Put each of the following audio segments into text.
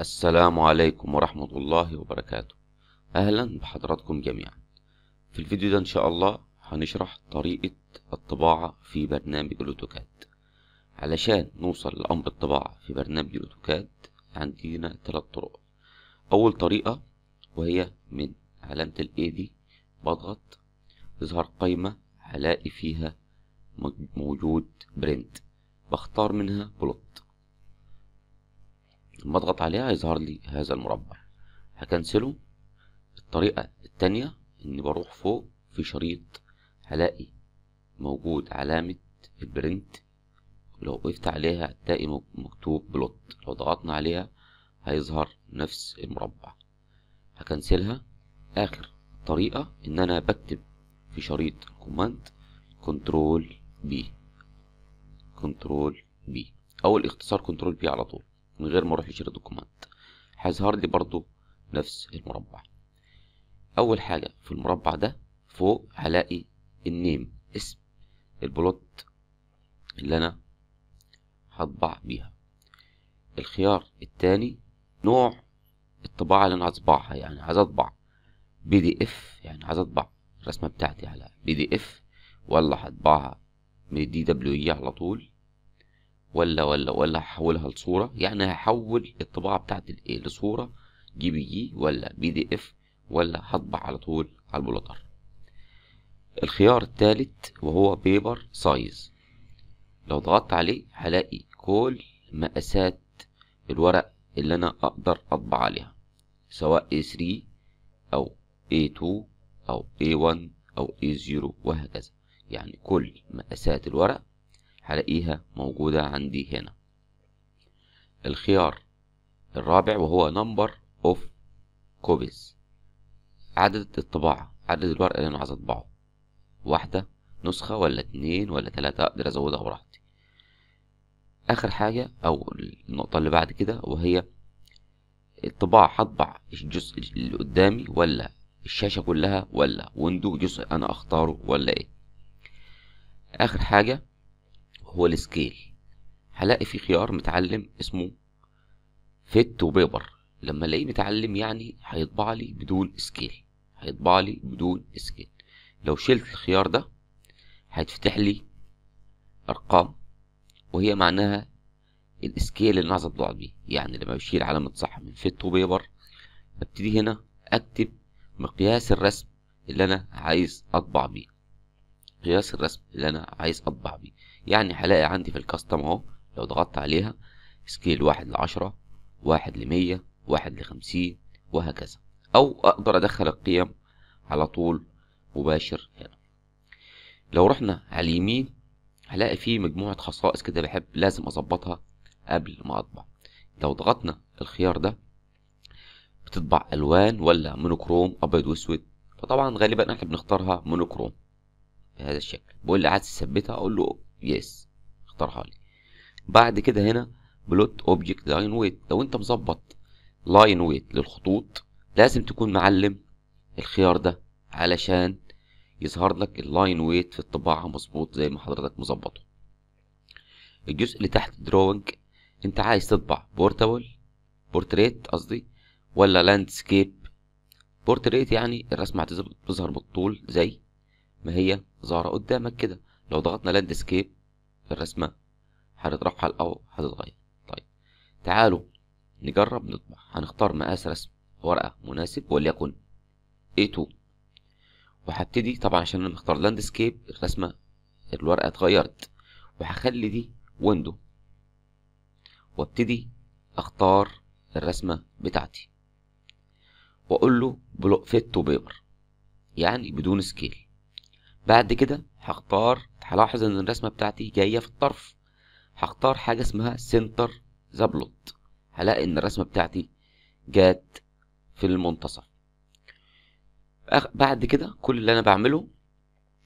السلام عليكم ورحمة الله وبركاته أهلا بحضراتكم جميعا في الفيديو ده إن شاء الله هنشرح طريقة الطباعة في برنامج الأوتوكاد علشان نوصل لأمر الطباعة في برنامج الأوتوكاد عندنا ثلاث طرق أول طريقة وهي من علامة الإي دي بضغط تظهر قائمة هلاقي فيها موجود برنت بختار منها بلوت لما اضغط عليها هيظهر لي هذا المربع هكنسله الطريقة التانية اني بروح فوق في شريط هلاقي موجود علامة البرنت لو وقفت عليها هتلاقي مكتوب بلوت لو ضغطنا عليها هيظهر نفس المربع هكنسلها اخر طريقة ان انا بكتب في شريط كوماند كنترول بي كنترول بي او الاختصار كنترول بي على طول من غير ما اروح لشير دوكومنت هيظهر لي برضو نفس المربع اول حاجه في المربع ده فوق هلاقي النيم اسم البلوت اللي انا هطبع بيها الخيار التاني نوع الطباعه اللي انا هطبعها يعني عايز اطبع بي دي اف يعني عايز اطبع الرسمه بتاعتي على بي دي اف ولا هطبعها من الدي دبليو اي على طول ولا ولا ولا هحولها لصورة يعني هحول الطباعة بتاعت الايه لصورة جي بي جي ولا بي دي اف ولا هطبع على طول على البلوتر الخيار الثالث وهو بيبر سايز لو ضغطت عليه هلاقي كل مقاسات الورق اللي انا اقدر اطبع عليها سواء A3 او A2 او A1 او A0 وهكذا يعني كل مقاسات الورق هلاقيها موجودة عندي هنا الخيار الرابع وهو number of copies عدد الطباعة عدد الورق اللي أنا عايز أطبعه واحدة نسخة ولا اتنين ولا تلاتة أقدر أزودها براحتي آخر حاجة أو النقطة اللي بعد كده وهي الطباعة هطبع الجزء اللي قدامي ولا الشاشة كلها ولا ويندو جزء أنا أختاره ولا إيه آخر حاجة هو السكيل هلاقي في خيار متعلم اسمه فيت وبيبر لما الاقيه متعلم يعني هيطبع لي بدون سكيل هيطبع لي بدون سكيل لو شلت الخيار ده هيتفتح لي ارقام وهي معناها السكيل اللي انا عايز اطبع بيه يعني لما بشيل علامه صح من فيت وبيبر ابتدي هنا اكتب مقياس الرسم اللي انا عايز اطبع بيه قياس الرسم اللي انا عايز اطبع بيه يعني هلاقي عندي في الكاستم اهو لو ضغطت عليها سكيل واحد لعشرة واحد لمية واحد لخمسين وهكذا أو أقدر أدخل القيم على طول مباشر هنا لو رحنا على اليمين هلاقي فيه مجموعة خصائص كده بحب لازم أظبطها قبل ما أطبع لو ضغطنا الخيار ده بتطبع ألوان ولا مونوكروم أبيض وأسود فطبعا غالبا احنا بنختارها مونوكروم بهذا الشكل بقول لي عايز تثبتها أقول له يس اختارها لي بعد كده هنا بلوت اوبجكت لاين ويت لو انت مظبط لاين ويت للخطوط لازم تكون معلم الخيار ده علشان يظهر لك اللاين ويت في الطباعه مظبوط زي ما حضرتك مظبطه الجزء اللي تحت دروينج انت عايز تطبع بورتابل بورتريت قصدي ولا لاندسكيب بورتريت يعني الرسمه هتظهر بالطول زي ما هي ظاهره قدامك كده لو ضغطنا لاند في الرسمة هتترحل أو هتتغير طيب تعالوا نجرب نطبع هنختار مقاس رسم ورقة مناسب وليكن A2 وهبتدي طبعا عشان انا مختار لاند سكيب الرسمة الورقة اتغيرت وهخلي دي ويندو وابتدي اختار الرسمة بتاعتي واقول له بلوك فيت تو بيبر يعني بدون سكيل بعد كده هختار هلاحظ ان الرسمه بتاعتي جايه في الطرف هختار حاجه اسمها سنتر ذا هلاقي ان الرسمه بتاعتي جات في المنتصف بعد كده كل اللي انا بعمله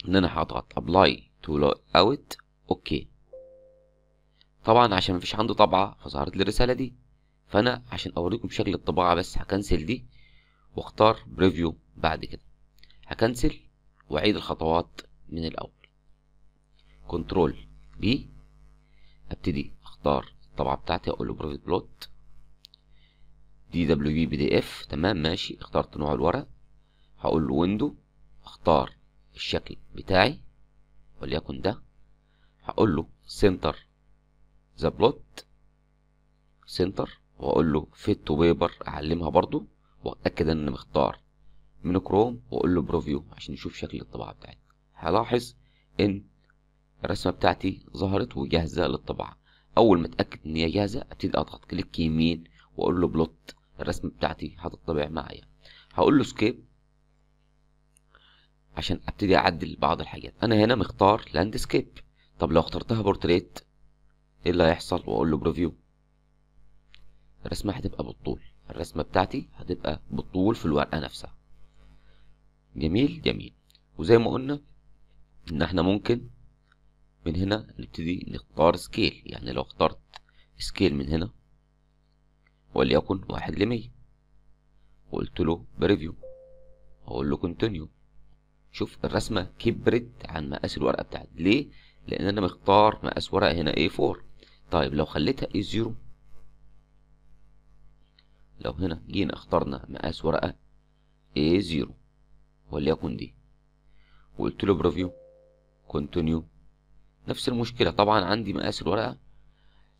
ان انا هضغط ابلاي تو اوت اوكي طبعا عشان مفيش عنده طبعه فظهرت لي الرساله دي فانا عشان اوريكم شكل الطباعه بس هكنسل دي واختار بريفيو بعد كده هكنسل واعيد الخطوات من الأول كنترول بي ابتدي اختار الطبعة بتاعتي اقول له برايفت بلوت دي دبليو بي بي دي اف تمام ماشي اخترت نوع الورق هقول له ويندو اختار الشكل بتاعي وليكن ده هقول له سنتر ذا بلوت سنتر واقول له فيت تو بيبر اعلمها برضو واتاكد ان انا مختار من كروم واقول له بروفيو عشان نشوف شكل الطبعه بتاعتي هلاحظ ان الرسمة بتاعتي ظهرت وجاهزة للطباعة اول ما اتأكد ان هي جاهزة ابتدي اضغط كليك يمين واقول له بلوت الرسمة بتاعتي هتطبع معايا هقول له سكيب عشان ابتدي اعدل بعض الحاجات انا هنا مختار لاندسكيب طب لو اخترتها بورتريت ايه اللي هيحصل واقول له بروفيو الرسمة هتبقى بالطول الرسمة بتاعتي هتبقى بالطول في الورقة نفسها جميل جميل وزي ما قلنا ان احنا ممكن من هنا نبتدي نختار سكيل يعني لو اخترت سكيل من هنا وليكن واحد لمية وقلت له بريفيو اقول له كونتينيو شوف الرسمة كبرت عن مقاس الورقة بتاعتي ليه؟ لأن أنا مختار مقاس ورقة هنا A4 طيب لو خليتها A0 لو هنا جينا اخترنا مقاس ورقة A0 وليكن دي وقلت له بريفيو كونتينيو نفس المشكلة طبعا عندي مقاس الورقة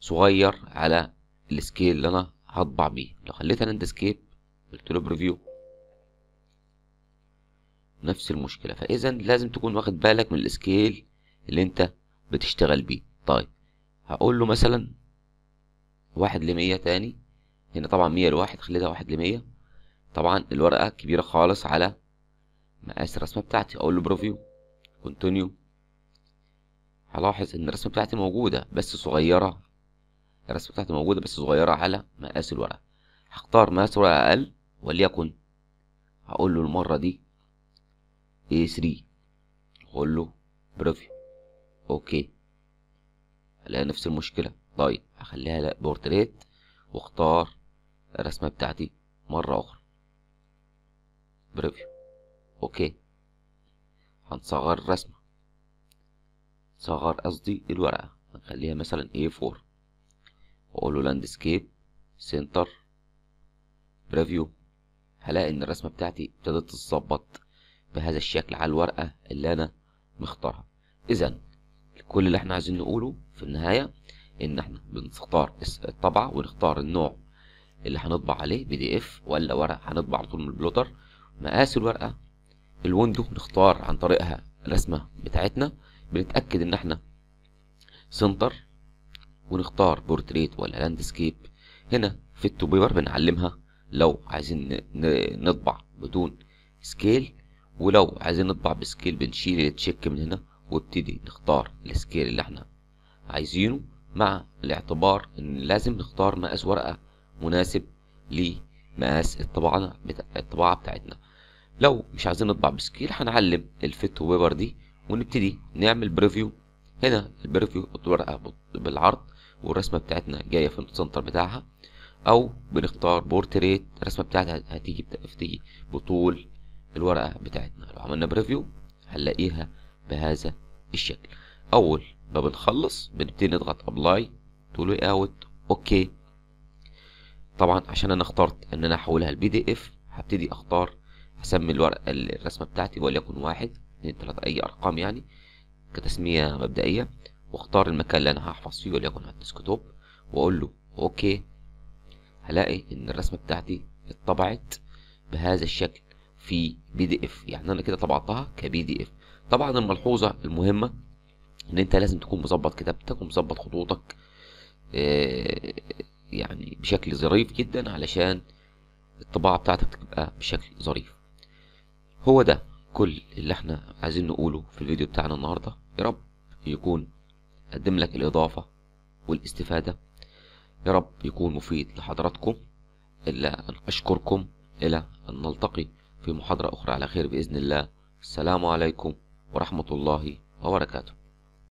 صغير على السكيل اللي انا هطبع بيه لو خليتها سكيب قلت له بريفيو نفس المشكلة فاذا لازم تكون واخد بالك من السكيل اللي انت بتشتغل بيه طيب هقول له مثلا واحد لمية تاني هنا طبعا مية لواحد خليتها واحد لمية طبعا الورقة كبيرة خالص على مقاس الرسمة بتاعتي اقول له بروفيو كونتينيو هلاحظ ان الرسمه بتاعتي موجوده بس صغيره الرسمه بتاعتي موجوده بس صغيره على مقاس الورقه هختار مقاس ورقه اقل وليكن هقول له المره دي A3 هقول له بريفيو اوكي هلاقي نفس المشكله طيب هخليها لا بورتريت واختار الرسمه بتاعتي مره اخرى بريفيو اوكي هنصغر الرسمه صغر قصدي الورقة هنخليها مثلا A4 وأقول له لاندسكيب سنتر بريفيو هلاقي إن الرسمة بتاعتي ابتدت تتظبط بهذا الشكل على الورقة اللي أنا مختارها إذا كل اللي احنا عايزين نقوله في النهاية إن احنا بنختار الطبعة ونختار النوع اللي هنطبع عليه بي دي اف ولا ورق هنطبع على طول من البلوتر مقاس الورقة الويندو نختار عن طريقها الرسمة بتاعتنا بنتاكد ان احنا سنتر ونختار بورتريت ولا لاندسكيب هنا في التوبيبر بنعلمها لو عايزين نطبع بدون سكيل ولو عايزين نطبع بسكيل بنشيل التشيك من هنا وابتدي نختار السكيل اللي احنا عايزينه مع الاعتبار ان لازم نختار مقاس ورقه مناسب لمقاس الطباعه الطباعه بتاعتنا لو مش عايزين نطبع بسكيل هنعلم الفيت ويبر دي ونبتدي نعمل بريفيو هنا البريفيو الورقه بالعرض والرسمه بتاعتنا جايه في السنتر بتاعها او بنختار بورتريت الرسمه بتاعتها هتيجي بتفتي بطول الورقه بتاعتنا لو عملنا بريفيو هنلاقيها بهذا الشكل اول ما بنخلص بنبتدي نضغط ابلاي تقول اوت اوكي طبعا عشان انا اخترت ان انا احولها لبي دي اف هبتدي اختار اسمي الورقه الرسمه بتاعتي وليكن واحد 2 3 أي أرقام يعني كتسمية مبدئية واختار المكان اللي أنا هحفظ فيه وليكن على الديسكتوب وأقول له أوكي هلاقي إن الرسمة بتاعتي اتطبعت بهذا الشكل في بي دي اف يعني أنا كده طبعتها كبي دي اف طبعا الملحوظة المهمة إن أنت لازم تكون مظبط كتابتك ومظبط خطوطك آه، يعني بشكل ظريف جدا علشان الطباعة بتاعتك تبقى بشكل ظريف هو ده كل اللي احنا عايزين نقوله في الفيديو بتاعنا النهاردة يا رب يكون قدم لك الإضافة والاستفادة يا رب يكون مفيد لحضراتكم إلا أن أشكركم إلى أن نلتقي في محاضرة أخرى على خير بإذن الله السلام عليكم ورحمة الله وبركاته